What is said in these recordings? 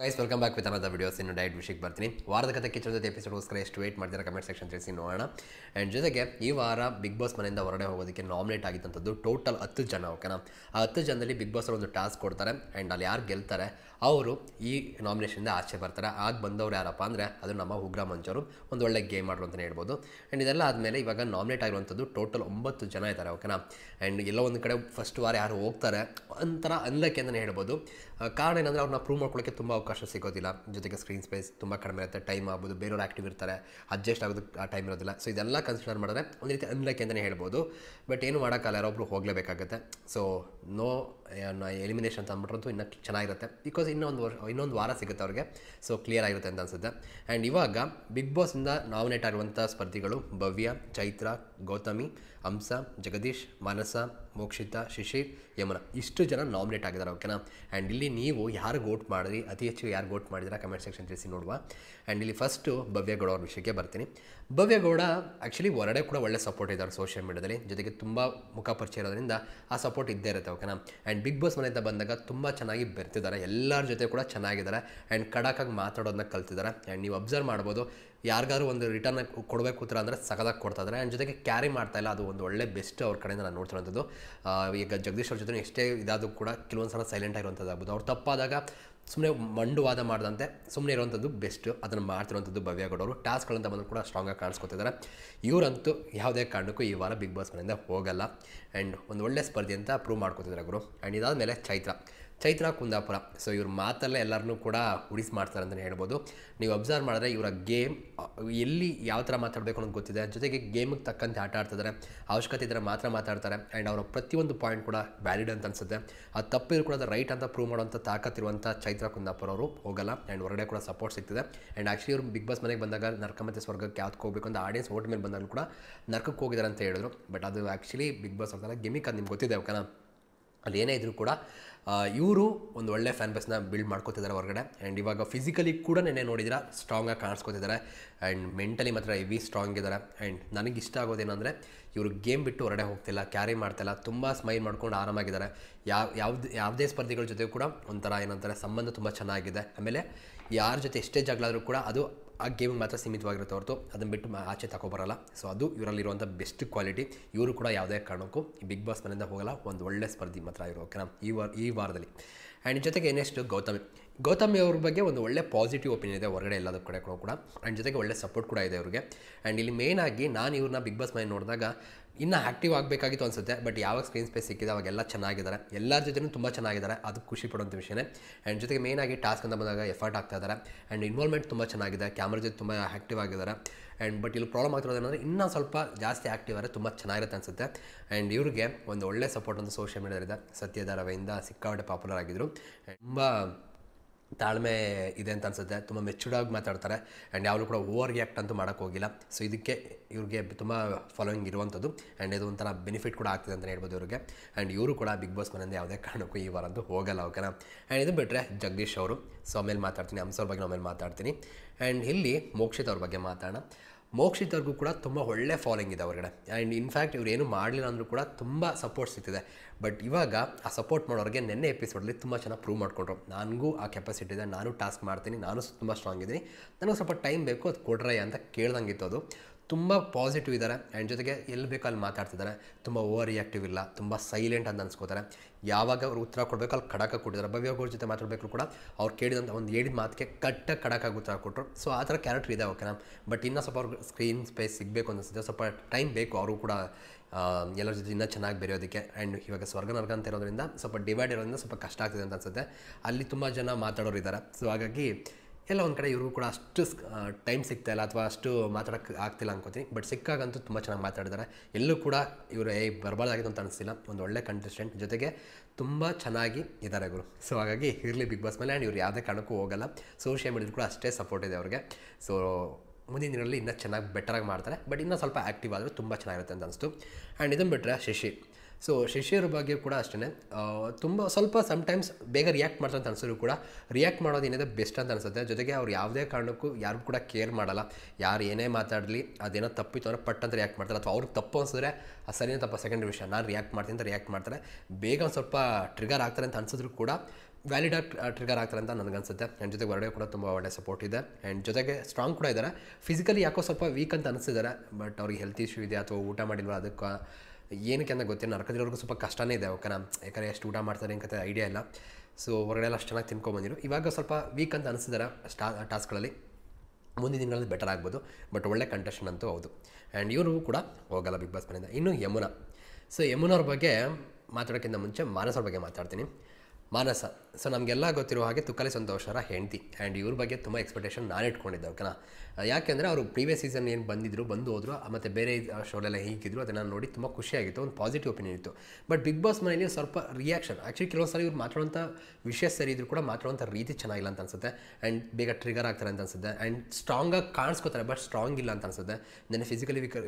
guys welcome back with another videos ಇನ್ನು diet ವಿಷಯಕ್ಕೆ ಬರ್ತೀನಿ ವಾರದ ಕಥೆ ಕಿಚ್ಚನ ಜೊತೆ ಎಪಿಸೋಡ್ಗೋಸ್ಕರ ಎಷ್ಟು ವೇಟ್ ಮಾಡ್ತಾರೆ ಕಮೆಂಟ್ ಸೆಕ್ಷನ್ ತಿಳಿಸಿ ನೋಡೋಣ ಆ್ಯಂಡ್ ಜೊತೆಗೆ ಈ ವಾರ ಬಿಗ್ ಬಾಸ್ ಮನೆಯಿಂದ ಹೊರಡೆ ಹೋಗೋದಕ್ಕೆ ನಾಮಿನೇಟ್ ಆಗಿದ್ದಂಥದ್ದು ಟೋಟಲ್ ಹತ್ತು ಜನ ಓಕೆನಾ ಆ ಹತ್ತು ಜನದಲ್ಲಿ ಬಿಗ್ ಬಾಸ್ ಒಂದು ಟಾಸ್ಕ್ ಕೊಡ್ತಾರೆ ಆ್ಯಂಡ್ ಅಲ್ಲಿ ಯಾರು ಗೆಲ್ತಾರೆ ಅವರು ಈ ನಾಮಿನೇಷನಿಂದ ಆಚೆ ಬರ್ತಾರೆ ಆಗ ಬಂದವರು ಯಾರಪ್ಪ ಅಂದರೆ ಅದು ನಮ್ಮ ಉಗ್ರ ಮಂಚವರು ಒಂದು ಒಳ್ಳೆ ಗೇಮ್ ಆರು ಅಂತಲೇ ಹೇಳ್ಬೋದು ಆ್ಯಂಡ್ ಇದೆಲ್ಲ ಆದಮೇಲೆ ಇವಾಗ ನಾಮಿನೇಟ್ ಆಗಿರುವಂಥದ್ದು ಟೋಟಲ್ ಒಂಬತ್ತು ಜನ ಇದ್ದಾರೆ ಓಕೆನಾ ಆ್ಯಂಡ್ ಎಲ್ಲೋ ಒಂದು ಕಡೆ ಫಸ್ಟ್ ವಾರ ಯಾರು ಹೋಗ್ತಾರೆ ಒಂಥರ ಅನ್ಲಕ್ಕೆ ಅಂತಲೇ ಹೇಳ್ಬೋದು ಕಾರಣ ಏನಂದರೆ ಅವ್ರನ್ನ ಪ್ರೂವ್ ಮಾಡ್ಕೊಳ್ಳೋಕ್ಕೆ ತುಂಬ ಅವಕಾಶ ಸಿಗೋದಿಲ್ಲ ಜೊತೆಗೆ ಸ್ಕ್ರೀನ್ ಸ್ಪೇಸ್ ತುಂಬ ಕಡಿಮೆ ಇರುತ್ತೆ ಟೈಮ್ ಆಗ್ಬೋದು ಬೇರೆಯವ್ರು ಆ್ಯಕ್ಟಿವ್ ಇರ್ತಾರೆ ಅಡ್ಜಸ್ಟ್ ಆಗೋದಕ್ಕೆ ಆ ಟೈಮ್ ಇರೋದಿಲ್ಲ ಸೊ ಇದೆಲ್ಲ ಕನ್ಸಿಡರ್ ಮಾಡಿದ್ರೆ ಒಂದು ರೀತಿ ಅನ್ಲಕ್ಕೆ ಅಂತಲೇ ಹೇಳ್ಬೋದು ಬಟ್ ಏನು ಮಾಡೋಕ್ಕಲ್ಲ ಒಬ್ರು ಹೋಗಲೇಬೇಕಾಗುತ್ತೆ ಸೊ ನೋ ಎಲಿಮಿನೇಷನ್ ಅಂದ್ಬಿಟ್ರಂತೂ ಇನ್ನೂ ಚೆನ್ನಾಗಿರುತ್ತೆ ಬಿಕಾಸ್ ಇನ್ನೊಂದು ವರ್ಷ ಇನ್ನೊಂದು ವಾರ ಸಿಗುತ್ತೆ ಅವ್ರಿಗೆ ಸೊ ಕ್ಲಿಯರ್ ಆಗಿರುತ್ತೆ ಅಂತ ಅನಿಸುತ್ತೆ ಆ್ಯಂಡ್ ಇವಾಗ ಬಿಗ್ ಬಾಸಿಂದ ನಾಮಿನೇಟ್ ಆಗಿರುವಂಥ ಸ್ಪರ್ಧಿಗಳು ಭವ್ಯ ಚೈತ್ರ ಗೌತಮಿ ಹಂಸ ಜಗದೀಶ್ ಮಾನಸ ಮೋಕ್ಷಿತ ಶಿಶಿರ್ ಯಮುನಾ ಇಷ್ಟು ಜನ ನಾಮಿನೇಟ್ ಆಗಿದ್ದಾರೆ ಓಕೆನಾ ಆ್ಯಂಡ್ ಇಲ್ಲಿ ನೀವು ಯಾರು ಗೋಟ್ ಮಾಡಿದ್ರಿ ಅತಿ ಹೆಚ್ಚು ಯಾರು ಗೋಟ್ ಮಾಡಿದಿರಾ ಕಮೆಂಟ್ ಸೆಕ್ಷನ್ ತಿಳಿಸಿ ನೋಡುವ ಆ್ಯಂಡ್ ಇಲ್ಲಿ ಫಸ್ಟು ಭವ್ಯಗೌಡ ಅವ್ರ ವಿಷಯಕ್ಕೆ ಬರ್ತೀನಿ ಭವ್ಯಗೌಡ ಆ್ಯಕ್ಚುಲಿ ಹೊರಡೆ ಕೂಡ ಒಳ್ಳೆ ಸಪೋರ್ಟ್ ಇದ್ದಾರೆ ಸೋಷಿಯಲ್ ಮೀಡಿಯಾದಲ್ಲಿ ಜೊತೆಗೆ ತುಂಬ ಮುಖ ಪರಿಚಯ ಇರೋದ್ರಿಂದ ಆ ಸಪೋರ್ಟ್ ಇದ್ದೇ ಇರುತ್ತೆ ಓಕೆನಾ ಆ್ಯಂಡ್ ಬಿಗ್ ಬಾಸ್ ಮನೆಯಿಂದ ಬಂದಾಗ ತುಂಬ ಚೆನ್ನಾಗಿ ಬೆರ್ತಿದ್ದಾರೆ ಎಲ್ಲರ ಜೊತೆ ಕೂಡ ಚೆನ್ನಾಗಿದ್ದಾರೆ ಆ್ಯಂಡ್ ಕಡಾಕಾಗಿ ಮಾತಾಡೋದನ್ನ ಕಲ್ತಿದ್ದಾರೆ ಆ್ಯಂಡ್ ನೀವು ಅಬ್ಸರ್ವ್ ಮಾಡ್ಬೋದು ಯಾರಿಗಾದ್ರು ಒಂದು ರಿಟರ್ನ್ ಕೊಡಬೇಕು ಅಂತ ಅಂದರೆ ಸಗದಾಗಿ ಕೊಡ್ತಾ ಇದ್ದಾರೆ ಆ್ಯಂಡ್ ಜೊತೆಗೆ ಕ್ಯಾರಿ ಮಾಡ್ತಾ ಇಲ್ಲ ಅದು ಒಂದು ಒಳ್ಳೆ ಬೆಸ್ಟ್ ಅವ್ರ ಕಡೆಯಿಂದ ನಾನು ನೋಡ್ತಿರೋಂಥದ್ದು ಈಗ ಜಗದೀಶ್ ಅವ್ರ ಜೊತೆ ಎಷ್ಟೇ ಇದಾದರೂ ಕೂಡ ಕೆಲವೊಂದು ಸಲ ಸೈಲೆಂಟ್ ಆಗ್ಬೋದು ಅವ್ರು ತಪ್ಪಾದಾಗ ಸುಮ್ಮನೆ ಮಂಡುವಾದ ಮಾಡಿದಂತೆ ಸುಮ್ಮನೆ ಇರುವಂಥದ್ದು ಬೆಸ್ಟ್ ಅದನ್ನು ಭವ್ಯ ಭವ್ಯಗೌಡವರು ಟಾಸ್ಕ್ಗಳಂತ ಬಂದರೂ ಕೂಡ ಸ್ಟ್ರಾಂಗಾಗಿ ಕಾಣಿಸ್ಕೊತಿದ್ದಾರೆ ಇವರಂತೂ ಯಾವುದೇ ಕಾರಣಕ್ಕೂ ಈ ವಾರ ಬಿಗ್ ಬಾಸ್ ಮನೆಯಿಂದ ಹೋಗಲ್ಲ ಆ್ಯಂಡ್ ಒಂದು ಒಳ್ಳೆ ಸ್ಪರ್ಧೆ ಅಂತ ಪ್ರೂವ್ ಮಾಡ್ಕೊತಿದ್ದಾರೆ ಗುರು ಆ್ಯಂಡ್ ಇದಾದ ಮೇಲೆ ಚೈತ್ರ ಚೈತ್ರ ಕುಂದಾಪುರ ಸೊ ಇವ್ರ ಮಾತಲ್ಲೇ ಎಲ್ಲರನ್ನೂ ಕೂಡ ಉಡಿಸ್ ಮಾಡ್ತಾರೆ ಅಂತಲೇ ಹೇಳ್ಬೋದು ನೀವು ಅಬ್ಸರ್ವ್ ಮಾಡಿದ್ರೆ ಇವರ ಗೇಮ್ ಎಲ್ಲಿ ಯಾವ ಥರ ಮಾತಾಡಬೇಕು ಅನ್ನೋದು ಗೊತ್ತಿದೆ ಜೊತೆಗೆ ಗೇಮಿಗೆ ತಕ್ಕಂತೆ ಆಟ ಆಡ್ತಿದ್ದಾರೆ ಅವಶ್ಯಕತೆ ಇದ್ದರೆ ಮಾತ್ರ ಮಾತಾಡ್ತಾರೆ ಆ್ಯಂಡ್ ಅವರ ಪ್ರತಿಯೊಂದು ಪಾಯಿಂಟ್ ಕೂಡ ವ್ಯಾಲಿಡ್ ಅಂತ ಅನ್ಸುತ್ತೆ ಆ ತಪ್ಪಿದ್ರು ಕೂಡ ಅದು ರೈಟ್ ಅಂತ ಪ್ರೂವ್ ಮಾಡುವಂಥ ತಾಕತ್ತಿರುವಂಥ ಚೈತ್ರ ಕುಂದಾಪುರ ಅವರು ಹೋಗಲ್ಲ ಆ್ಯಂಡ್ ಹೊರಗಡೆ ಕೂಡ ಸಪೋರ್ಟ್ ಸಿಗ್ತಿದೆ ಆ್ಯಂಡ್ ಆ್ಯಕ್ಚುಲಿ ಇವರು ಬಿಗ್ ಬಾಸ್ ಮನೆಗೆ ಬಂದಾಗ ನರ್ಕ ಮತ್ತೆ ಸ್ವರ್ಗಕ್ಕೆ ಯಾವ್ದಕ್ಕೆ ಹೋಗಬೇಕು ಅಂತ ಆಡಿಯನ್ಸ್ ಓಟ್ ಮೇಲೆ ಬಂದಾಗಲೂ ಕೂಡ ನರ್ಕಕ್ಕೆ ಹೋಗಿದ್ದಾರೆ ಅಂತ ಹೇಳಿದ್ರು ಬಟ್ ಅದು ಆ್ಯಕ್ಚುಲಿ ಬಿಗ್ ಬಾಸ್ ಅಂತಲ್ಲ ಗೆಮಿಕ್ ಅದು ನಿಮ್ಗೆ ಗೊತ್ತಿದೆ ಓಕೆನಾ ಅಲ್ಲಿ ಏನೇ ಇದ್ರು ಕೂಡ ಇವರು ಒಂದು ಒಳ್ಳೆ ಫ್ಯಾನ್ ಬೇಸ್ನ ಬಿಲ್ಡ್ ಮಾಡ್ಕೋತಿದ್ದಾರೆ ಹೊರಗಡೆ ಆ್ಯಂಡ್ ಇವಾಗ ಫಿಸಿಕಲಿ ಕೂಡ ನೆನೆ ನೋಡಿದ್ರೆ ಸ್ಟ್ರಾಂಗಾಗಿ ಕಾಣಿಸ್ಕೋತಿದ್ದಾರೆ ಆ್ಯಂಡ್ ಮೆಂಟಲಿ ಮಾತ್ರ ಹೆವಿ ಸ್ಟ್ರಾಂಗ್ ಇದ್ದಾರೆ ಆ್ಯಂಡ್ ನನಗೆ ಇಷ್ಟ ಆಗೋದೇನಂದರೆ ಇವರು ಗೇಮ್ ಬಿಟ್ಟು ಹೊರಗಡೆ ಹೋಗ್ತಿಲ್ಲ ಕ್ಯಾರಿ ಮಾಡ್ತಿಲ್ಲ ತುಂಬ ಸ್ಮೈಲ್ ಮಾಡ್ಕೊಂಡು ಆರಾಮಾಗಿದ್ದಾರೆ ಯಾವ ಯಾವ್ದು ಯಾವುದೇ ಸ್ಪರ್ಧಿಗಳ ಜೊತೆ ಕೂಡ ಒಂಥರ ಏನಂತಾರೆ ಸಂಬಂಧ ತುಂಬ ಚೆನ್ನಾಗಿದೆ ಆಮೇಲೆ ಯಾರ ಜೊತೆ ಎಷ್ಟೇ ಜಗಳಾದರೂ ಕೂಡ ಅದು ಆ ಗೇಮಿಗೆ ಮಾತ್ರ ಸೀಮಿತವಾಗಿರುತ್ತೆ ಹೊರತು ಅದನ್ನು ಬಿಟ್ಟು ಆಚೆ ತಗೊಬರಲ್ಲ ಸೊ ಅದು ಇವರಲ್ಲಿರುವಂಥ ಬೆಸ್ಟ್ ಕ್ವಾಲಿಟಿ ಇವರು ಕೂಡ ಯಾವುದೇ ಕಾರಣಕ್ಕೂ ಈ ಬಿಗ್ ಬಾಸ್ ಮನೆಯಿಂದ ಹೋಗಲ್ಲ ಒಂದು ಒಳ್ಳೆ ಸ್ಪರ್ಧಿ ಮಾತ್ರ ಇರೋ ಓಕೆನಾ ಈ ವಾರ ಈ ವಾರದಲ್ಲಿ ಆ್ಯಂಡ್ ಜೊತೆಗೆ ನೆಕ್ಸ್ಟ್ ಗೌತಮಿ ಗೌತಮಿ ಅವ್ರ ಬಗ್ಗೆ ಒಂದು ಒಳ್ಳೆ ಪಾಸಿಟಿವ್ ಒಪಿನಿಯನ್ ಇದೆ ಹೊರಗಡೆ ಎಲ್ಲದ ಕಡೆ ಕೂಡ ಆ್ಯಂಡ್ ಜೊತೆಗೆ ಒಳ್ಳೆ ಸಪೋರ್ಟ್ ಕೂಡ ಇದೆ ಅವ್ರಿಗೆ ಆ್ಯಂಡ್ ಇಲ್ಲಿ ಮೇಯ್ನಾಗಿ ನಾನು ಇವ್ರನ್ನ ಬಿಗ್ ಬಾಸ್ ಮನೆ ನೋಡಿದಾಗ ಇನ್ನು ಆ್ಯಕ್ಟಿವ್ ಆಗಬೇಕಾಗಿತ್ತು ಅನಿಸುತ್ತೆ ಬಟ್ ಯಾವಾಗ ಸ್ಕ್ರೀನ್ ಸ್ಪೇಸ್ ಸಿಕ್ಕಿದೆ ಅವಾಗೆಲ್ಲ ಚೆನ್ನಾಗಿದ್ದಾರೆ ಎಲ್ಲರ ಜೊತೆನೂ ತುಂಬ ಚೆನ್ನಾಗಿದ್ದಾರೆ ಅದು ಖುಷಿ ಪಡುವಂಥ ವಿಷಯನೇ ಆ್ಯಂಡ್ ಜೊತೆಗೆ ಆಗಿ ಟಾಸ್ಕ್ ಅಂತ ಬಂದಾಗ ಎಫರ್ಟ್ ಆಗ್ತಾ ಇದ್ದಾರೆ ಆ್ಯಂಡ್ ಇನ್ವಾಲ್ವ್ಮೆಂಟ್ ತುಂಬ ಚೆನ್ನಾಗಿದೆ ಕ್ಯಾಮ್ರ ಜೊತೆ ತುಂಬ ಆ್ಯಕ್ಟಿವ್ ಆಗಿದ್ದಾರೆ ಆ್ಯಂಡ್ ಬಟ್ ಇಲ್ಲಿ ಪ್ರಾಬ್ಲಮ್ ಆಗ್ತಿರೋದಂದ್ರೆ ಇನ್ನೂ ಸ್ವಲ್ಪ ಜಾಸ್ತಿ ಆ್ಯಕ್ಟಿವ್ ಆದರೆ ತುಂಬ ಚೆನ್ನಾಗಿರುತ್ತೆ ಅನಿಸುತ್ತೆ ಆ್ಯಂಡ್ ಇವರಿಗೆ ಒಂದು ಒಳ್ಳೆ ಸಪೋರ್ಟ್ ಅಂತ ಸೋಷಿಯಲ್ ಮೀಡಿಯಾದ ಸತ್ಯದ ರವೆಯಿಂದ ಸಿಕ್ಕಾಪಟ್ಟೆ ಪಾಪ್ಯುಲರ್ ಆಗಿದ್ದರು ತುಂಬ ತಾಳ್ಮೆ ಇದೆ ಅಂತ ಅನ್ಸುತ್ತೆ ತುಂಬ ಆಗಿ ಮಾತಾಡ್ತಾರೆ ಆ್ಯಂಡ್ ಯಾವಾಗಲೂ ಕೂಡ ಓವರ್ ರಿಯಾಕ್ಟ್ ಅಂತೂ ಮಾಡೋಕ್ಕೋಗಿಲ್ಲ ಸೊ ಇದಕ್ಕೆ ಇವ್ರಿಗೆ ತುಂಬ ಫಾಲೋಯಿಂಗ್ ಇರುವಂಥದ್ದು ಆ್ಯಂಡ್ ಇದು ಒಂಥರ ಬೆನಿಫಿಟ್ ಕೂಡ ಆಗ್ತಿದೆ ಅಂತಲೇ ಹೇಳ್ಬೋದು ಇವ್ರಿಗೆ ಆ್ಯಂಡ್ ಇವರು ಕೂಡ ಬಿಗ್ ಬಾಸ್ ಮನೆಯಿಂದ ಯಾವುದೇ ಕಾರಣಕ್ಕೂ ಈ ವಾರ ಅಂತೂ ಹೋಗಲ್ಲ ಓಕೆನಾ ಆ್ಯಂಡ್ ಇದು ಬಿಟ್ಟರೆ ಜಗದೀಶ್ ಅವರು ಸೊ ಆಮೇಲೆ ಮಾತಾಡ್ತೀನಿ ಹಂಸವ್ರ ಬಗ್ಗೆ ಆಮೇಲೆ ಮಾತಾಡ್ತೀನಿ ಆ್ಯಂಡ್ ಇಲ್ಲಿ ಮೋಕ್ಷಿತ್ ಅವ್ರ ಬಗ್ಗೆ ಮಾತಾಡೋಣ ಮೋಕ್ಷಿತವ್ರಿಗೂ ಕೂಡ ತುಂಬ ಒಳ್ಳೆ ಫಾಲೋಯಿಂಗ್ ಇದೆ ಹೊರಗಡೆ ಆ್ಯಂಡ್ ಇನ್ಫ್ಯಾಕ್ಟ್ ಇವ್ರು ಏನು ಮಾಡಲಿಲ್ಲ ಅಂದರೂ ಕೂಡ ತುಂಬ ಸಪೋರ್ಟ್ ಸಿಗ್ತಿದೆ ಬಟ್ ಇವಾಗ ಆ ಸಪೋರ್ಟ್ ಮಾಡೋರಿಗೆ ನೆನ್ನೆ ಎಪಿಸೋಡಲ್ಲಿ ತುಂಬ ಚೆನ್ನಾಗಿ ಪ್ರೂವ್ ಮಾಡಿಕೊಟ್ರು ನನಗೂ ಆ ಕೆಪಾಸಿಟಿ ಇದೆ ನಾನು ಟಾಸ್ಕ್ ಮಾಡ್ತೀನಿ ನಾನು ತುಂಬ ಸ್ಟ್ರಾಂಗ್ ಇದ್ದೀನಿ ನನಗೆ ಸ್ವಲ್ಪ ಟೈಮ್ ಬೇಕು ಅದು ಕೊಡ್ರಯ್ಯ ಅಂತ ಇತ್ತು ಅದು ತುಂಬ ಪಾಸಿಟಿವ್ ಇದ್ದಾರೆ ಆ್ಯಂಡ್ ಜೊತೆಗೆ ಎಲ್ಲಿ ಬೇಕೋ ಅಲ್ಲಿ ಮಾತಾಡ್ತಿದ್ದಾರೆ ತುಂಬ ಓವರ್ ರಿಯಾಕ್ಟಿವ್ ಇಲ್ಲ ತುಂಬ ಸೈಲೆಂಟ್ ಅಂತ ಅನ್ಸ್ಕೋತಾರೆ ಯಾವಾಗ ಅವ್ರು ಉತ್ತರ ಕೊಡಬೇಕು ಅಲ್ಲಿ ಕಡಕ ಕೊಟ್ಟಿದ್ದಾರೆ ಭವ್ಯ ಜೊತೆ ಮಾತಾಡಬೇಕು ಕೂಡ ಅವ್ರು ಕೇಳಿದಂಥ ಒಂದು ಹೇಳಿದ ಮಾತಿಗೆ ಕಟ್ಟ ಖಡಕಾಗಿ ಉತ್ತರ ಕೊಟ್ಟರು ಸೊ ಆ ಥರ ಕ್ಯಾರೆಕ್ಟರ್ ಇದೆ ಓಕೆನಾ ಬಟ್ ಇನ್ನೂ ಸ್ವಲ್ಪ ಅವ್ರಿಗೆ ಸ್ಕ್ರೀನ್ ಸ್ಪೇಸ್ ಸಿಗಬೇಕು ಅನ್ನಿಸುತ್ತೆ ಸ್ವಲ್ಪ ಟೈಮ್ ಬೇಕು ಅವರು ಕೂಡ ಎಲ್ಲರ ಜೊತೆ ಇನ್ನೂ ಚೆನ್ನಾಗಿ ಬೆರೆಯೋದಕ್ಕೆ ಆ್ಯಂಡ್ ಇವಾಗ ಸ್ವರ್ಗ ನರ್ಗ ಅಂತ ಇರೋದ್ರಿಂದ ಸ್ವಲ್ಪ ಡಿವೈಡ್ ಇರೋದ್ರಿಂದ ಸ್ವಲ್ಪ ಕಷ್ಟ ಆಗ್ತಿದೆ ಅಂತ ಅನಿಸುತ್ತೆ ಅಲ್ಲಿ ತುಂಬ ಜನ ಮಾತಾಡೋರು ಇದ್ದಾರೆ ಸೊ ಹಾಗಾಗಿ ಎಲ್ಲ ಒಂದು ಕಡೆ ಇವ್ರಿಗೂ ಕೂಡ ಅಷ್ಟು ಟೈಮ್ ಸಿಗ್ತಾಯಿಲ್ಲ ಅಥವಾ ಅಷ್ಟು ಮಾತಾಡೋಕ್ಕೆ ಆಗ್ತಿಲ್ಲ ಅನ್ಕೋತೀನಿ ಬಟ್ ಸಿಕ್ಕಾಗಂತೂ ತುಂಬ ಚೆನ್ನಾಗಿ ಮಾತಾಡಿದ್ದಾರೆ ಎಲ್ಲೂ ಕೂಡ ಇವರು ಏ ಬರಬಾರ್ದಾಗಿದೆ ಅಂತ ಅನಿಸ್ತಿಲ್ಲ ಒಂದು ಒಳ್ಳೆ ಕಂಟೆಸ್ಟೆಂಟ್ ಜೊತೆಗೆ ತುಂಬ ಚೆನ್ನಾಗಿ ಇದ್ದಾರೆ ಇವರು ಸೊ ಹಾಗಾಗಿ ಇರಲಿ ಬಿಗ್ ಬಾಸ್ ಮೇಲೆ ಆ್ಯಂಡ್ ಇವ್ರು ಯಾವುದೇ ಕಾರಣಕ್ಕೂ ಹೋಗಲ್ಲ ಸೋಷಿಯಲ್ ಮೀಡಿಯಾದ ಕೂಡ ಅಷ್ಟೇ ಸಪೋರ್ಟ್ ಇದೆ ಅವ್ರಿಗೆ ಸೊ ಮುಂದಿನ ದಿನಗಳಲ್ಲಿ ಇನ್ನೂ ಚೆನ್ನಾಗಿ ಬೆಟರಾಗಿ ಮಾಡ್ತಾರೆ ಬಟ್ ಇನ್ನೂ ಸ್ವಲ್ಪ ಆ್ಯಕ್ಟಿವ್ ಆದರೂ ತುಂಬ ಚೆನ್ನಾಗಿರುತ್ತೆ ಅಂತ ಅನಿಸ್ತು ಆ್ಯಂಡ್ ಇದನ್ನು ಬಿಟ್ಟರೆ ಶಶಿ ಸೊ ಶಿಷ್ಯರ ಬಗ್ಗೆ ಕೂಡ ಅಷ್ಟೇ ತುಂಬ ಸ್ವಲ್ಪ ಸಮ್ಟೈಮ್ಸ್ ಬೇಗ ರಿಯಾಕ್ಟ್ ಮಾಡ್ತಾರೆ ಅಂತ ಅನಿಸಿದ್ರು ಕೂಡ ರಿಯಾಕ್ಟ್ ಮಾಡೋದು ಏನಿದೆ ಬೆಸ್ಟ್ ಅಂತ ಅನಿಸುತ್ತೆ ಜೊತೆಗೆ ಅವ್ರು ಯಾವುದೇ ಕಾರಣಕ್ಕೂ ಯಾರಿಗೂ ಕೂಡ ಕೇರ್ ಮಾಡಲ್ಲ ಯಾರು ಏನೇ ಮಾತಾಡಲಿ ಅದೇನೋ ತಪ್ಪಿತ್ತು ಅಂದರೆ ಪಟ್ ಅಂತ ರಿಯಾಕ್ಟ್ ಮಾಡ್ತಾರೆ ಅಥವಾ ಅವ್ರಿಗೆ ತಪ್ಪು ಅನಿಸಿದ್ರೆ ಆ ಸರಿನ ತಪ್ಪ ಸೆಕೆಂಡ್ ವಿಷಯ ನಾನು ರಿಯಾಕ್ಟ್ ಮಾಡ್ತೀನಿ ಅಂತ ರಿಯಾಕ್ಟ್ ಮಾಡ್ತಾರೆ ಬೇಗ ಒಂದು ಸ್ವಲ್ಪ ಟ್ರಿಗರ್ ಆಗ್ತಾರೆ ಅಂತ ಅನಿಸಿದ್ರು ಕೂಡ ವ್ಯಾಲಿಡ್ ಆಗಿ ಟ್ರಿಗರ್ ಆಗ್ತಾರೆ ಅಂತ ನನಗನ್ಸುತ್ತೆ ಆ್ಯಂಡ್ ಜೊತೆಗೆ ಹೊರಗಡೆ ಕೂಡ ತುಂಬ ಒಳ್ಳೆ ಸಪೋರ್ಟ್ ಇದೆ ಆ್ಯಂಡ್ ಜೊತೆಗೆ ಸ್ಟ್ರಾಂಗ್ ಕೂಡ ಇದ್ದಾರೆ ಫಿಸಿಕಲಿ ಯಾಕೋ ಸ್ವಲ್ಪ ವೀಕ್ ಅಂತ ಅನಿಸಿದ್ದಾರೆ ಬಟ್ ಅವ್ರಿಗೆ ಹೆಲ್ತ್ ಇಶ್ಯೂ ಇದೆ ಅಥವಾ ಊಟ ಮಾಡಿಲ್ವ ಅದಕ್ಕೆ ಏನಕ್ಕೆ ಅಂತ ಗೊತ್ತಿಲ್ಲ ನರಕದಲ್ಲಿವ್ರಿಗೂ ಸ್ವಲ್ಪ ಕಷ್ಟನೇ ಇದೆ ಓಕೆನಾ ಯಾಕಂದರೆ ಎಷ್ಟು ಊಟ ಮಾಡ್ತಾರೆ ಅಂತ ಐಡಿಯಾ ಇಲ್ಲ ಸೊ ಹೊರಗಡೆ ಎಲ್ಲ ಅಷ್ಟು ಚೆನ್ನಾಗಿ ತಿನ್ಕೊಂಬಂದಿರು ಇವಾಗ ಸ್ವಲ್ಪ ವೀಕ್ ಅಂತ ಅನಿಸಿದಾರೆ ಸ್ಟಾ ಟಾಸ್ಕ್ಗಳಲ್ಲಿ ಮುಂದಿನ ದಿನಗಳಲ್ಲಿ ಬೆಟರ್ ಆಗ್ಬೋದು ಬಟ್ ಒಳ್ಳೆ ಕಂಟೆಷನ್ ಅಂತೂ ಹೌದು ಆ್ಯಂಡ್ ಇವರು ಕೂಡ ಹೋಗಲ್ಲ ಬಿಗ್ ಬಾಸ್ ಮನೆಯಿಂದ ಇನ್ನು ಯಮುನಾ ಸೊ ಯಮುನವ್ರ ಬಗ್ಗೆ ಮಾತಾಡೋಕ್ಕಿಂತ ಮುಂಚೆ ಮಾನಸವ್ರ ಬಗ್ಗೆ ಮಾತಾಡ್ತೀನಿ ಮಾನಸ ಸೊ ನಮಗೆಲ್ಲ ಗೊತ್ತಿರೋ ಹಾಗೆ ತುಕಲಿ ಸಂತೋಷರ ಹೆಂಡತಿ ಆ್ಯಂಡ್ ಇವ್ರ ಬಗ್ಗೆ ತುಂಬ ಎಕ್ಸ್ಪೆಕ್ಟೇಷನ್ ನಾನು ಇಟ್ಕೊಂಡಿದ್ದೆ ಓಕೆನಾ ಯಾಕೆಂದರೆ ಅವರು ಪ್ರೀವಿಯಸ್ ಸೀಸನ್ ಏನು ಬಂದಿದ್ರು ಬಂದು ಹೋದರು ಮತ್ತು ಬೇರೆ ಶೋಲೆಲ್ಲ ಹೀಗಿದ್ರು ಅದನ್ನು ನೋಡಿ ತುಂಬ ಖುಷಿಯಾಗಿತ್ತು ಒಂದು ಪಾಸಿಟಿವ್ ಒಪಿನಿಯನ್ ಇತ್ತು ಬಟ್ ಬಿಗ್ ಬಾಸ್ ಮನೆಯಲ್ಲಿ ಸ್ವಲ್ಪ ರಿಯಾಕ್ಷನ್ ಆ್ಯಕ್ಚುಲಿ ಕೆಲವು ಸಲ ಇವ್ರು ಮಾತಾಡುವಂಥ ವಿಷಯ ಸರಿ ಇದ್ರು ಕೂಡ ಮಾತಾಡುವಂಥ ರೀತಿ ಚೆನ್ನಾಗಿಲ್ಲ ಅಂತ ಅನ್ಸುತ್ತೆ ಆ್ಯಂಡ್ ಬೇಗ ಟ್ರಿಗರ್ ಆಗ್ತಾರೆ ಅಂತ ಅನ್ಸುತ್ತೆ ಆ್ಯಂಡ್ ಸ್ಟ್ರಾಂಗಾಗಿ ಕಾಣಿಸ್ಕೋತಾರೆ ಬಟ್ ಸ್ಟ್ರಾಂಗ್ ಇಲ್ಲ ಅಂತ ಅನ್ಸುತ್ತೆ ನೆನೆ ಫಿಸಿಕಲಿ ವೀಕ್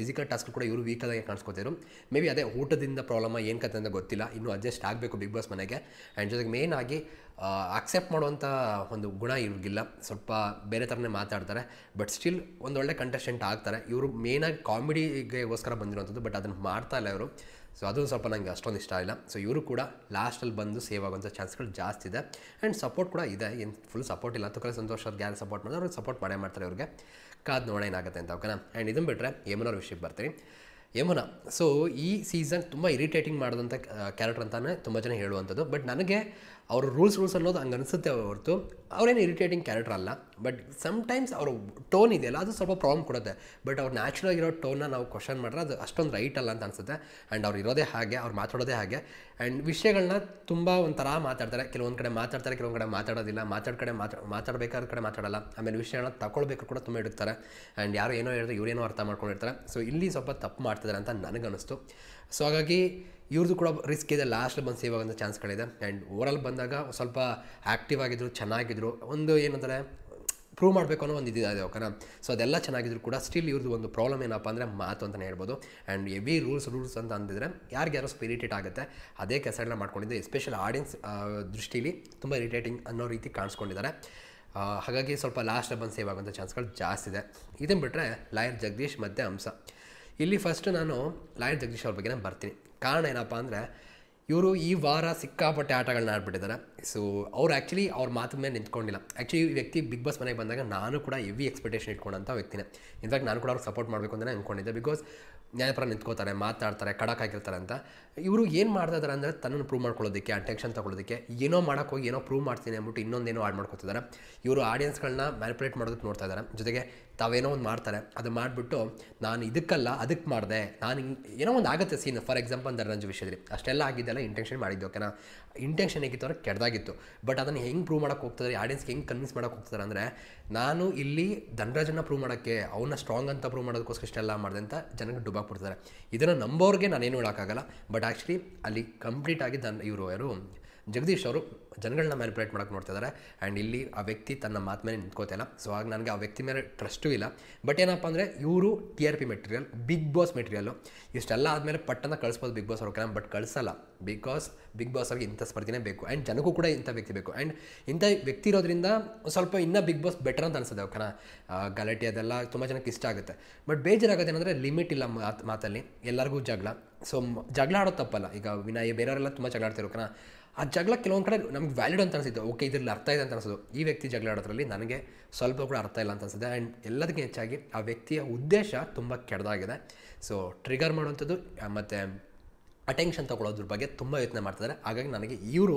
ಫಿಸಿಕಲ್ ಟಾಸ್ಕ್ ಕೂಡ ಇವರು ವೀಕಲಾಗಿ ಕಾಣಿಸ್ಕೋತಿದ್ರು ಮೇ ಬಿ ಅದೇ ಊಟದಿಂದ ಪ್ರಾಬ್ಲಮ್ ಏನು ಕತೆ ಅಂತ ಗೊತ್ತಿಲ್ಲ ಇನ್ನೂ ಅಡ್ಜಸ್ಟ್ ಆಗಬೇಕು ಬಿಗ್ ಬಾಸ್ ಮನೆಗೆ ಆ್ಯಂಡ್ ಜೊತೆಗೆ ಮೇನ್ ಆಗಿ ಅಕ್ಸೆಪ್ಟ್ ಮಾಡುವಂಥ ಒಂದು ಗುಣ ಇವ್ರಿಗಿಲ್ಲ ಸ್ವಲ್ಪ ಬೇರೆ ಥರನೇ ಮಾತಾಡ್ತಾರೆ ಬಟ್ ಸ್ಟಿಲ್ ಒಂದೊಳ್ಳೆ ಕಂಟೆಸ್ಟೆಂಟ್ ಆಗ್ತಾರೆ ಇವರು ಮೇನಾಗಿ ಕಾಮಿಡಿಗೆಗೋಸ್ಕರ ಬಂದಿರುವಂಥದ್ದು ಬಟ್ ಅದನ್ನು ಮಾಡ್ತಾ ಇಲ್ಲ ಇವರು ಸೊ ಅದು ಸ್ವಲ್ಪ ನನಗೆ ಅಷ್ಟೊಂದು ಇಷ್ಟ ಇಲ್ಲ ಸೊ ಇವರು ಕೂಡ ಲಾಸ್ಟಲ್ಲಿ ಬಂದು ಸೇವ್ ಆಗುವಂಥ ಚಾನ್ಸ್ಗಳು ಜಾಸ್ತಿ ಇದೆ ಆ್ಯಂಡ್ ಸಪೋರ್ಟ್ ಕೂಡ ಇದೆ ಏನು ಫುಲ್ ಸಪೋರ್ಟ್ ಇಲ್ಲ ಕಡೆ ಸಂತೋಷ ಅವ್ರಿಗೆ ಯಾರು ಸಪೋರ್ಟ್ ಮಾಡಿದ್ರೆ ಅವ್ರಿಗೆ ಸಪೋರ್ಟ್ ಮಾಡೇ ಮಾಡ್ತಾರೆ ಅವ್ರಿಗೆ ಕಾದು ನೋಡೋಣ ಏನಾಗುತ್ತೆ ಅಂತ ಓಕೆನಾ ಆ್ಯಂಡ್ ಇದನ್ನು ಬಿಟ್ಟರೆ ಏಮನವ್ರ ವಿಷಯಕ್ಕೆ ಬರ್ತೀನಿ ಯಮುನ ಸೊ ಈ ಸೀಸನ್ ತುಂಬ ಇರಿಟೇಟಿಂಗ್ ಮಾಡಿದಂಥ ಕ್ಯಾರೆಕ್ಟರ್ ಅಂತಲೇ ತುಂಬ ಜನ ಹೇಳುವಂಥದ್ದು ಬಟ್ ನನಗೆ ಅವರು ರೂಲ್ಸ್ ರೂಲ್ಸ್ ಅನ್ನೋದು ಹಂಗೆ ಅನಿಸುತ್ತೆ ಹೊರತು ಅವರೇನು ಇರಿಟೇಟಿಂಗ್ ಕ್ಯಾರೆಕ್ಟರ್ ಅಲ್ಲ ಬಟ್ ಸಮಟೈಮ್ಸ್ ಅವರು ಟೋನ್ ಇದೆಯಲ್ಲ ಅದು ಸ್ವಲ್ಪ ಪ್ರಾಬ್ಲಮ್ ಕೊಡುತ್ತೆ ಬಟ್ ಅವ್ರು ನ್ಯಾಚುರಲ್ ಆಗಿರೋ ಟೋನ್ನ ನಾವು ಕ್ವಶನ್ ಮಾಡಿದ್ರೆ ಅದು ಅಷ್ಟೊಂದು ರೈಟ್ ಅಲ್ಲ ಅಂತ ಅನಿಸುತ್ತೆ ಆ್ಯಂಡ್ ಅವ್ರು ಇರೋದೇ ಹಾಗೆ ಅವ್ರು ಮಾತಾಡೋದೇ ಹಾಗೆ ಆ್ಯಂಡ್ ವಿಷಯಗಳನ್ನ ತುಂಬ ಒಂಥರ ಮಾತಾಡ್ತಾರೆ ಕೆಲವೊಂದು ಕಡೆ ಮಾತಾಡ್ತಾರೆ ಕೆಲವೊಂದು ಕಡೆ ಮಾತಾಡೋದಿಲ್ಲ ಮಾತಾಡ ಕಡೆ ಮಾತಾ ಮಾತಾಡಬೇಕಾದ ಕಡೆ ಮಾತಾಡಲ್ಲ ಆಮೇಲೆ ವಿಷಯಗಳನ್ನ ತಗೊಳ್ಬೇಕು ಕೂಡ ತುಂಬ ಇಡ್ತಾರೆ ಆ್ಯಂಡ್ ಯಾರು ಏನೋ ಹೇಳಿದ್ರೆ ಇವರೇನೋ ಅರ್ಥ ಮಾಡ್ಕೊಂಡಿರ್ತಾರೆ ಸೊ ಇಲ್ಲಿ ಸ್ವಲ್ಪ ತಪ್ಪು ಮಾಡ್ತಿದ್ದಾರೆ ಅಂತ ನನಗನ್ನಿಸ್ತು ಸೊ ಹಾಗಾಗಿ ಇವ್ರದ್ದು ಕೂಡ ರಿಸ್ಕ್ ಇದೆ ಲಾಸ್ಟ್ ಬಂದು ಸೇವ್ ಆಗೋ ಚಾನ್ಸ್ಗಳಿದೆ ಆ್ಯಂಡ್ ಓವರಾಲ್ ಬಂದಾಗ ಸ್ವಲ್ಪ ಆ್ಯಕ್ಟಿವ್ ಆಗಿದ್ರು ಚೆನ್ನಾಗಿದ್ರು ಒಂದು ಏನಂದರೆ ಪ್ರೂವ್ ಮಾಡಬೇಕು ಅನ್ನೋ ಒಂದು ಇದಿದೆ ಓಕೆನಾ ಸೊ ಅದೆಲ್ಲ ಚೆನ್ನಾಗಿದ್ರು ಕೂಡ ಸ್ಟಿಲ್ ಇವ್ರದ್ದು ಒಂದು ಪ್ರಾಬ್ಲಮ್ ಏನಪ್ಪ ಅಂದರೆ ಮಾತು ಅಂತಲೇ ಹೇಳ್ಬೋದು ಆ್ಯಂಡ್ ಎವಿ ರೂಲ್ಸ್ ರೂಲ್ಸ್ ಅಂತ ಅಂದಿದ್ರೆ ಯಾರಿಗೆ ಸ್ವಲ್ಪ ಇರಿಟೇಟ್ ಆಗುತ್ತೆ ಅದೇ ಕೆಲಸ ಮಾಡ್ಕೊಂಡಿದ್ದೆ ಎಸ್ಪೆಷಲ್ ಆಡಿಯನ್ಸ್ ದೃಷ್ಟಿಲಿ ತುಂಬ ಇರಿಟೇಟಿಂಗ್ ಅನ್ನೋ ರೀತಿ ಕಾಣಿಸ್ಕೊಂಡಿದ್ದಾರೆ ಹಾಗಾಗಿ ಸ್ವಲ್ಪ ಲಾಸ್ಟ್ ಬಂದು ಸೇವ್ ಆಗೋಂಥ ಚಾನ್ಸ್ಗಳು ಜಾಸ್ತಿ ಇದೆ ಇದನ್ನು ಬಿಟ್ಟರೆ ಲಾಯರ್ ಜಗದೀಶ್ ಮತ್ತು ಅಂಶ ಇಲ್ಲಿ ಫಸ್ಟ್ ನಾನು ಲಾಯರ್ ಜಗದೀಶ್ ಅವ್ರ ಬಗ್ಗೆ ನಾನು ಬರ್ತೀನಿ ಕಾರಣ ಏನಪ್ಪ ಅಂದರೆ ಇವರು ಈ ವಾರ ಸಿಕ್ಕಾಪಟ್ಟೆ ಆಟಗಳನ್ನ ಆಡ್ಬಿಟ್ಟಿದ್ದಾರೆ ಸೊ ಅವ್ರು ಆ್ಯಕ್ಚುಲಿ ಅವ್ರ ಮಾತು ಮೇಲೆ ನಿಂತ್ಕೊಂಡಿಲ್ಲ ಆ್ಯಕ್ಚುಲಿ ಈ ವ್ಯಕ್ತಿ ಬಿಗ್ ಬಾಸ್ ಮನೆಗೆ ಬಂದಾಗ ನಾನು ಕೂಡ ಎವಿ ಎಕ್ಸ್ಪೆಕ್ಟೇಷನ್ ಇಟ್ಕೊಂಡಂಥ ವ್ಯಕ್ತಿನೇ ಇನ್ಫ್ಯಾಕ್ಟ್ ನಾನು ಕೂಡ ಅವ್ರಿಗೆ ಸಪೋರ್ಟ್ ಮಾಡಬೇಕು ಅಂತಲೇ ಅಂದ್ಕೊಂಡಿದ್ದೆ ಬಿಕಾಸ್ ನ್ಯಾಯಪರ ನಿಂತ್ಕೋತಾರೆ ಮಾತಾಡ್ತಾರೆ ಕಡಕ್ ಆಗಿರ್ತಾರೆ ಅಂತ ಇವರು ಏನು ಮಾಡ್ತಾ ಇದ್ದಾರೆ ಅಂದರೆ ತನ್ನನ್ನು ಪ್ರೂವ್ ಮಾಡ್ಕೊಳ್ಳೋದಕ್ಕೆ ಅಟೆನ್ಷನ್ ತಗೊಳ್ಳೋದಕ್ಕೆ ಏನೋ ಹೋಗಿ ಏನೋ ಪ್ರೂವ್ ಮಾಡ್ತೀನಿ ಅಂದ್ಬಿಟ್ಟು ಇನ್ನೊಂದೇನೋ ಆಡ್ ಮಾಡ್ಕೊತಿದ್ದಾರೆ ಇವರು ಆಡಿಯನ್ಸ್ಗಳನ್ನ ಮ್ಯಾನಿಪುಲೇಟ್ ಮಾಡೋದಕ್ಕೆ ನೋಡ್ತಾ ಇದ್ದಾರೆ ಜೊತೆಗೆ ತಾವೇನೋ ಒಂದು ಮಾಡ್ತಾರೆ ಅದು ಮಾಡಿಬಿಟ್ಟು ನಾನು ಇದಕ್ಕಲ್ಲ ಅದಕ್ಕೆ ಮಾಡಿದೆ ನಾನು ಏನೋ ಒಂದು ಆಗುತ್ತೆ ಸೀನ್ ಫಾರ್ ಎಕ್ಸಾಂಪಲ್ ಧನಂಜಯ ವಿಷಯದಲ್ಲಿ ಅಷ್ಟೆಲ್ಲ ಆಗಿದ್ದೆಲ್ಲ ಇಂಟೆನ್ಷನ್ ಮಾಡಿದ್ದು ಓಕೆನಾ ಇಂಟೆನ್ಷನ್ ಹೇಗಿತ್ತು ಅಂದರೆ ಕೆಡ್ದಾಗಿತ್ತು ಬಟ್ ಅದನ್ನು ಹೆಂಗೆ ಪ್ರೂವ್ ಮಾಡೋಕ್ಕೆ ಹೋಗ್ತಾರೆ ಆಡಿಯನ್ಸ್ಗೆ ಹೆಂಗೆ ಕನ್ವಿನ್ಸ್ ಮಾಡೋಕೆ ಹೋಗ್ತಾರೆ ಅಂದರೆ ನಾನು ಇಲ್ಲಿ ಧನರಾಜನ ಪ್ರೂವ್ ಮಾಡೋಕ್ಕೆ ಅವನ್ನ ಸ್ಟ್ರಾಂಗ್ ಅಂತ ಪ್ರೂವ್ ಮಾಡೋದಕ್ಕೋಸ್ಕರ ಇಷ್ಟೆಲ್ಲ ಮಾಡಿದೆ ಅಂತ ಜನಕ್ಕೆ ಡುಬಾಕ್ಬಿಡ್ತಾರೆ ಇದನ್ನು ನಂಬೋರಿಗೆ ನಾನೇನು ಹೇಳೋಕ್ಕಾಗಲ್ಲ ಬಟ್ ಆ್ಯಕ್ಚುಲಿ ಅಲ್ಲಿ ಕಂಪ್ಲೀಟಾಗಿ ದನ್ ಇವರು ಯಾರು ಜಗದೀಶ್ ಅವರು ಜನಗಳನ್ನ ಮ್ಯಾನಿಪುಲೇಟ್ ಮಾಡೋಕೆ ನೋಡ್ತಾ ಇದ್ದಾರೆ ಆ್ಯಂಡ್ ಇಲ್ಲಿ ಆ ವ್ಯಕ್ತಿ ತನ್ನ ಮಾತ ಮೇಲೆ ನಿಂತ್ಕೋತಿಲ್ಲ ಸೊ ಆಗ ನನಗೆ ಆ ವ್ಯಕ್ತಿ ಮೇಲೆ ಟ್ರಸ್ಟು ಇಲ್ಲ ಬಟ್ ಏನಪ್ಪ ಅಂದರೆ ಇವರು T R P material big boss material ಇಷ್ಟೆಲ್ಲ ಆದಮೇಲೆ ಪಟ್ಟನ ಕಳಿಸ್ಬೋದು ಬಿಗ್ ಬಾಸ್ ಅವ್ರ ಕೆಲ ಬಟ್ ಕಳಿಸಲ್ಲ ಬಿಕಾಸ್ ಬಿಗ್ ಬಾಸ್ ಅವ್ರಿಗೆ ಇಂಥ ಸ್ಪರ್ಧೆನೇ ಬೇಕು ಆ್ಯಂಡ್ ಜನಕ್ಕೂ ಕೂಡ ಇಂಥ ವ್ಯಕ್ತಿ ಬೇಕು ಆ್ಯಂಡ್ ಇಂಥ ವ್ಯಕ್ತಿ ಇರೋದ್ರಿಂದ ಸ್ವಲ್ಪ ಇನ್ನೂ ಬಿಗ್ ಬಾಸ್ ಬೆಟರ್ ಅಂತ ಅನಿಸುತ್ತೆ ಓಕೆನಾ ಗಲಾಟೆ ಅದೆಲ್ಲ ತುಂಬ ಜನಕ್ಕೆ ಇಷ್ಟ ಆಗುತ್ತೆ ಬಟ್ ಬೇಜಾರಾಗುತ್ತೆ ಏನಂದರೆ ಲಿಮಿಟ್ ಇಲ್ಲ ಮಾತು ಮಾತಲ್ಲಿ ಎಲ್ಲರಿಗೂ ಜಗಳ ಸೊ ಜಗಳ ಆಡೋದು ತಪ್ಪಲ್ಲ ಈಗ ವಿನಾಯಿ ಬೇರೆಯವರೆಲ್ಲ ತುಂಬ ಜಗಳ ಆಡ್ತಿರೋಕನಾ ಆ ಜಗಳ ಕೆಲವೊಂದು ಕಡೆ ನಮ್ಗೆ ವ್ಯಾಲಿಡ್ ಅಂತ ಅನಿಸಿದ್ದು ಓಕೆ ಇದರಲ್ಲಿ ಅರ್ಥ ಇದೆ ಅಂತ ಅನಿಸೋದು ಈ ವ್ಯಕ್ತಿ ಜಗಳ ಆಡೋದ್ರಲ್ಲಿ ನನಗೆ ಸ್ವಲ್ಪ ಕೂಡ ಅರ್ಥ ಇಲ್ಲ ಅಂತ ಅನಿಸುತ್ತೆ ಆ್ಯಂಡ್ ಎಲ್ಲದಕ್ಕೆ ಹೆಚ್ಚಾಗಿ ಆ ವ್ಯಕ್ತಿಯ ಉದ್ದೇಶ ತುಂಬ ಕೆಡ್ದಾಗಿದೆ ಸೊ ಟ್ರಿಗರ್ ಮಾಡುವಂಥದ್ದು ಮತ್ತು ಅಟೆನ್ಷನ್ ತೊಗೊಳೋದ್ರ ಬಗ್ಗೆ ತುಂಬ ಯೋಚನೆ ಮಾಡ್ತಿದ್ದಾರೆ ಹಾಗಾಗಿ ನನಗೆ ಇವರು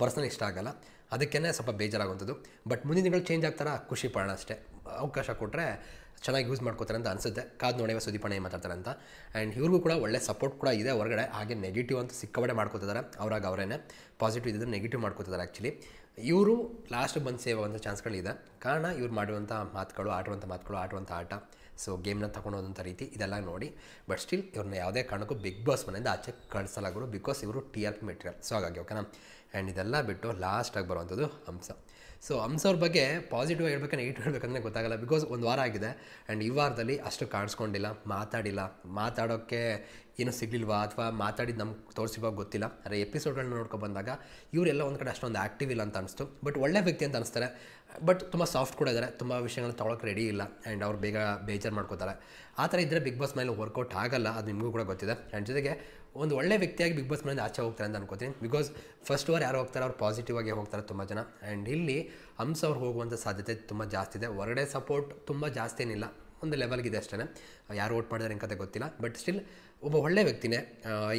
ಪರ್ಸನಲ್ ಇಷ್ಟ ಆಗಲ್ಲ ಅದಕ್ಕೇ ಸ್ವಲ್ಪ ಬೇಜಾರಾಗುವಂಥದ್ದು ಬಟ್ ಮುಂದಿನ ತಿಂಗಳು ಚೇಂಜ್ ಆಗ್ತಾರೆ ಖುಷಿ ಪಡೋಣ ಅಷ್ಟೇ ಅವಕಾಶ ಕೊಟ್ಟರೆ ಚೆನ್ನಾಗಿ ಯೂಸ್ ಮಾಡ್ಕೋತಾರೆ ಅಂತ ಅನಿಸುತ್ತೆ ಕಾದು ನೋಡೆವ ಸುದೀಪಣ್ಣ ಮಾತಾಡ್ತಾರೆ ಅಂತ ಆ್ಯಂಡ್ ಇವ್ರಿಗೂ ಕೂಡ ಒಳ್ಳೆ ಸಪೋರ್ಟ್ ಕೂಡ ಇದೆ ಹೊರಗಡೆ ಹಾಗೆ ನೆಗೆಟಿವ್ ಅಂತ ಸಿಕ್ಕಬಡೆ ಮಾಡ್ಕೋತಿದ್ದಾರೆ ಅವ್ರಾಗ ಅವರೇನೆ ಪಾಸಿಟಿವ್ ಇದ್ದರೆ ನೆಗೆಟಿವ್ ಮಾಡ್ಕೋತಿದ್ದಾರೆ ಆ್ಯಕ್ಚುಲಿ ಇವರು ಲಾಸ್ಟ್ ಬಂದು ಸೇವ್ ಚಾನ್ಸ್ಗಳಿದೆ ಕಾರಣ ಇವ್ರು ಮಾಡುವಂಥ ಮಾತುಗಳು ಆಡಿರುವಂಥ ಮಾತುಗಳು ಆಡಿರುವಂಥ ಆಟ ಸೊ ಗೇಮ್ನ ತೊಗೊಂಡೋದಂಥ ರೀತಿ ಇದೆಲ್ಲ ನೋಡಿ ಬಟ್ ಸ್ಟಿಲ್ ಇವ್ರನ್ನ ಯಾವುದೇ ಕಾರಣಕ್ಕೂ ಬಿಗ್ ಬಾಸ್ ಮನೆಯಿಂದ ಆಚೆ ಕಳಿಸಲಾಗೋರು ಬಿಕಾಸ್ ಇವರು T R P material so ಹಾಗಾಗಿ ಓಕೆನಾ ಆ್ಯಂಡ್ ಇದೆಲ್ಲ ಬಿಟ್ಟು ಲಾಸ್ಟಾಗಿ ಬರುವಂಥದ್ದು ಹಂಸ ಸೊ ಅಂಸವ್ರ ಬಗ್ಗೆ ಪಾಸಿಟಿವ್ ಹೇಳ್ಬೇಕು ನೆಗೆಟಿವ್ ಹೇಳ್ಬೇಕಂದ್ರೆ ಗೊತ್ತಾಗಲ್ಲ ಬಿಕಾಸ್ ಒಂದು ವಾರ ಆಗಿದೆ ಆ್ಯಂಡ್ ಈ ವಾರದಲ್ಲಿ ಅಷ್ಟು ಕಾಣಿಸ್ಕೊಂಡಿಲ್ಲ ಮಾತಾಡಿಲ್ಲ ಮಾತಾಡೋಕ್ಕೆ ಏನೂ ಸಿಗಲಿಲ್ವಾ ಅಥವಾ ಮಾತಾಡಿದ್ದು ನಮ್ಗೆ ತೋರಿಸಿವಾಗ ಗೊತ್ತಿಲ್ಲ ಅಂದರೆ ಎಪಿಸೋಡ್ಗಳನ್ನ ನೋಡ್ಕೊಂಡು ಬಂದಾಗ ಇವರೆಲ್ಲ ಒಂದು ಕಡೆ ಅಷ್ಟೊಂದು ಆ್ಯಕ್ಟಿವ್ ಇಲ್ಲ ಅಂತ ಅನಿಸ್ತು ಬಟ್ ಒಳ್ಳೆ ವ್ಯಕ್ತಿ ಅಂತ ಅನಿಸ್ತಾರೆ ಬಟ್ ತುಂಬ ಸಾಫ್ಟ್ ಕೂಡ ಇದ್ದಾರೆ ತುಂಬ ವಿಷಯಗಳನ್ನ ತೊಗೊಳಕ್ಕೆ ರೆಡಿ ಇಲ್ಲ ಆ್ಯಂಡ್ ಅವ್ರು ಬೇಗ ಬೇಜಾರು ಮಾಡ್ಕೋತಾರೆ ಆ ಥರ ಇದ್ದರೆ ಬಿಗ್ ಬಾಸ್ ಮೇಲೆ ವರ್ಕೌಟ್ ಆಗಲ್ಲ ಅದು ನಿಮಗೂ ಕೂಡ ಗೊತ್ತಿದೆ ಆ್ಯಂಡ್ ಜೊತೆಗೆ ಒಂದು ಒಳ್ಳೆ ವ್ಯಕ್ತಿಯಾಗಿ ಬಿಗ್ ಬಾಸ್ ಮನೆಯಿಂದ ಆಚೆ ಹೋಗ್ತಾರೆ ಅಂತ ಅನ್ಕೋತೀನಿ ಬಿಕಾಸ್ ಫಸ್ಟ್ ಅವರ್ ಯಾರು ಹೋಗ್ತಾರೆ ಅವ್ರು ಪಾಸಿಟಿವ್ ಆಗಿ ಹೋಗ್ತಾರೆ ತುಂಬ ಜನ ಆ್ಯಂಡ್ ಇಲ್ಲಿ ಹಂಸ ಅವ್ರು ಹೋಗುವಂಥ ಸಾಧ್ಯತೆ ತುಂಬ ಜಾಸ್ತಿ ಇದೆ ಹೊರಗಡೆ ಸಪೋರ್ಟ್ ತುಂಬ ಜಾಸ್ತಿ ಏನಿಲ್ಲ ಒಂದು ಲೆವೆಲ್ಗಿದೆ ಅಷ್ಟೇ ಯಾರು ಓಟ್ ಮಾಡಿದಾರೆ ಅಂತ ಗೊತ್ತಿಲ್ಲ ಬಟ್ ಸ್ಟಿಲ್ ಒಬ್ಬ ಒಳ್ಳೆ ವ್ಯಕ್ತಿನೇ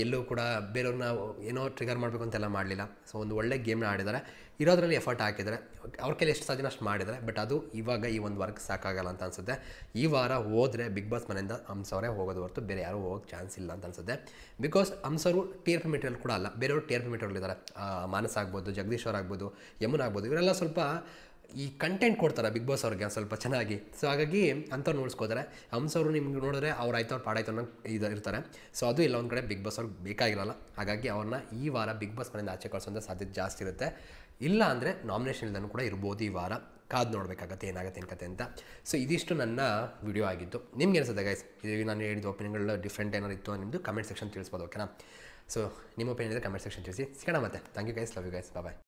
ಎಲ್ಲೂ ಕೂಡ ಬೇರೆಯವ್ರನ್ನ ಏನೋ ಟ್ರಿಗರ್ ಮಾಡಬೇಕು ಅಂತೆಲ್ಲ ಮಾಡಲಿಲ್ಲ ಸೊ ಒಂದು ಒಳ್ಳೆ ಗೇಮ್ನ ಆಡಿದ್ದಾರೆ ಇರೋದ್ರಲ್ಲಿ ಎಫರ್ಟ್ ಹಾಕಿದ್ದಾರೆ ಅವ್ರ ಕೈಲಿ ಎಷ್ಟು ಸಾಧ್ಯ ಅಷ್ಟು ಮಾಡಿದ್ದಾರೆ ಬಟ್ ಅದು ಇವಾಗ ಈ ಒಂದು ವರ್ಕ್ ಸಾಕಾಗಲ್ಲ ಅಂತ ಅನಿಸುತ್ತೆ ಈ ವಾರ ಹೋದರೆ ಬಿಗ್ ಬಾಸ್ ಮನೆಯಿಂದ ಹಂಸವರೇ ಹೋಗೋದು ಹೊರತು ಬೇರೆ ಯಾರೂ ಹೋಗೋಕ್ಕೆ ಚಾನ್ಸ್ ಇಲ್ಲ ಅಂತ ಅನಿಸುತ್ತೆ ಬಿಕಾಸ್ ಹಂಸರು ಟಿ ಆರ್ ಪಿ ಮೆಟೀರಿಯಲ್ ಕೂಡ ಅಲ್ಲ ಬೇರೆಯವರು ಟಿ ಆರ್ ಪಿ ಮೆಟೀರಿಯಲ್ ಇದ್ದಾರೆ ಮಾನಸ ಆಗ್ಬೋದು ಜಗದೀಶ್ ಆಗ್ಬೋದು ಯಮುನ್ ಆಗ್ಬೋದು ಇವರೆಲ್ಲ ಸ್ವಲ್ಪ ಈ ಕಂಟೆಂಟ್ ಕೊಡ್ತಾರೆ ಬಿಗ್ ಬಾಸ್ ಅವ್ರಿಗೆ ಸ್ವಲ್ಪ ಚೆನ್ನಾಗಿ ಸೊ ಹಾಗಾಗಿ ಅಂಥವ್ರು ನೋಡಿಸ್ಕೋತಾರೆ ಹಂಸವರು ನಿಮ್ಗೆ ನೋಡಿದ್ರೆ ಅವ್ರು ಆಯ್ತು ಅವ್ರು ಪಾಡಾಯ್ತು ಅನ್ನೋ ಇದು ಇರ್ತಾರೆ ಸೊ ಅದು ಇಲ್ಲ ಒಂದು ಕಡೆ ಬಿಗ್ ಬಾಸ್ ಅವ್ರಿಗೆ ಬೇಕಾಗಿರಲ್ಲ ಹಾಗಾಗಿ ಅವ್ರನ್ನ ಈ ವಾರ ಬಿಗ್ ಬಾಸ್ ಮನೆಯಿಂದ ಆಚೆ ಕಳ್ಸೋಂಥ ಸಾಧ್ಯತೆ ಜಾಸ್ತಿ ಇರುತ್ತೆ ಇಲ್ಲ ಅಂದರೆ ನಾಮಿನೇಷನ್ ಇಲ್ದನೂ ಕೂಡ ಇರ್ಬೋದು ಈ ವಾರ ಕಾದು ನೋಡಬೇಕಾಗತ್ತೆ ಏನಾಗುತ್ತೆ ಕತೆ ಅಂತ ಸೊ ಇದಿಷ್ಟು ನನ್ನ ವಿಡಿಯೋ ಆಗಿತ್ತು ನಿಮ್ಗೆ ಅನಿಸುತ್ತೆ ಗೈಸ್ ಇದು ನಾನು ಹೇಳಿದ ಒಪಿನಿಯನ್ಗಳು ಡಿಫ್ರೆಂಟ್ ಏನಾರು ಇತ್ತು ನಿಮ್ಮದು ಕಮೆಂಟ್ ಸೆಕ್ಷನ್ ತಿಳಿಸ್ಬೋದು ಓಕೆನಾ ಸೊ ನಿಮ್ಮ ಒಪಿನಿಯನ್ ಇದೆ ಕಮೆಂಟ್ ಸೆಕ್ಷನ್ ತಿಳಿಸಿ ಸಿಗೋಣ ಮತ್ತೆ thank you guys love you guys bye